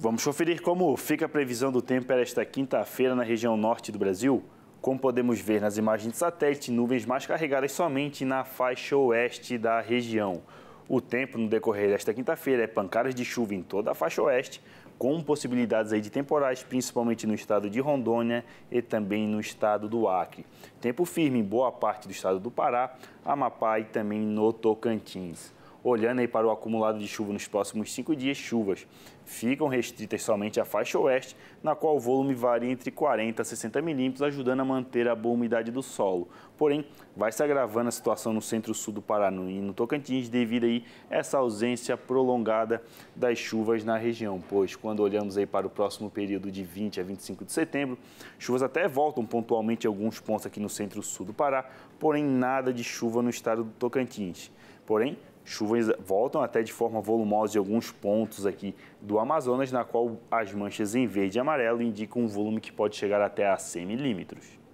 Vamos conferir como fica a previsão do tempo para esta quinta-feira na região norte do Brasil. Como podemos ver nas imagens de satélite, nuvens mais carregadas somente na faixa oeste da região. O tempo no decorrer desta quinta-feira é pancadas de chuva em toda a faixa oeste, com possibilidades aí de temporais, principalmente no estado de Rondônia e também no estado do Acre. Tempo firme em boa parte do estado do Pará, Amapá e também no Tocantins. Olhando aí para o acumulado de chuva nos próximos cinco dias, chuvas ficam restritas somente à faixa oeste, na qual o volume varia entre 40 a 60 milímetros, ajudando a manter a boa umidade do solo. Porém, vai se agravando a situação no centro-sul do Paraná e no Tocantins devido aí a essa ausência prolongada das chuvas na região, pois quando olhamos aí para o próximo período de 20 a 25 de setembro, chuvas até voltam pontualmente em alguns pontos aqui no centro-sul do Pará, porém nada de chuva no estado do Tocantins. Porém, chuvas voltam até de forma volumosa em alguns pontos aqui do Amazonas, na qual as manchas em verde e amarelo indicam um volume que pode chegar até a 100 milímetros.